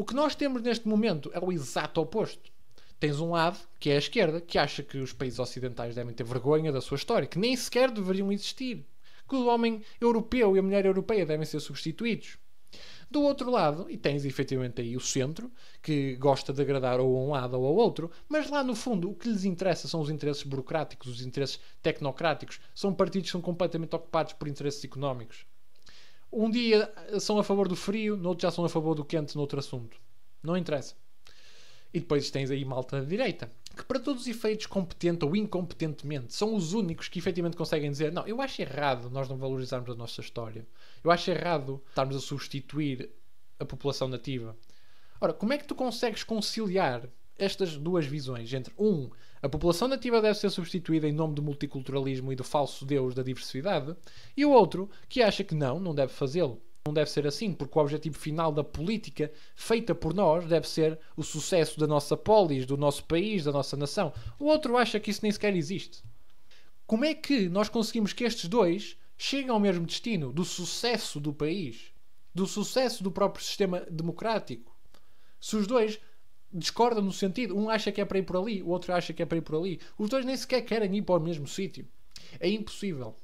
O que nós temos neste momento é o exato oposto. Tens um lado, que é a esquerda, que acha que os países ocidentais devem ter vergonha da sua história, que nem sequer deveriam existir, que o homem europeu e a mulher europeia devem ser substituídos. Do outro lado, e tens efetivamente aí o centro, que gosta de agradar ou a um lado ou ao outro, mas lá no fundo o que lhes interessa são os interesses burocráticos, os interesses tecnocráticos. São partidos que são completamente ocupados por interesses económicos. Um dia são a favor do frio, no outro já são a favor do quente, noutro assunto. Não interessa. E depois tens aí malta de direita, que para todos os efeitos, competente ou incompetentemente, são os únicos que efetivamente conseguem dizer: Não, eu acho errado nós não valorizarmos a nossa história. Eu acho errado estarmos a substituir a população nativa. Ora, como é que tu consegues conciliar estas duas visões entre um, a população nativa deve ser substituída em nome do multiculturalismo e do falso deus da diversidade, e o outro que acha que não, não deve fazê-lo. Não deve ser assim, porque o objetivo final da política feita por nós deve ser o sucesso da nossa polis, do nosso país, da nossa nação. O outro acha que isso nem sequer existe. Como é que nós conseguimos que estes dois cheguem ao mesmo destino do sucesso do país, do sucesso do próprio sistema democrático? Se os dois discordam no sentido. Um acha que é para ir por ali, o outro acha que é para ir por ali. Os dois nem sequer querem ir para o mesmo sítio. É impossível.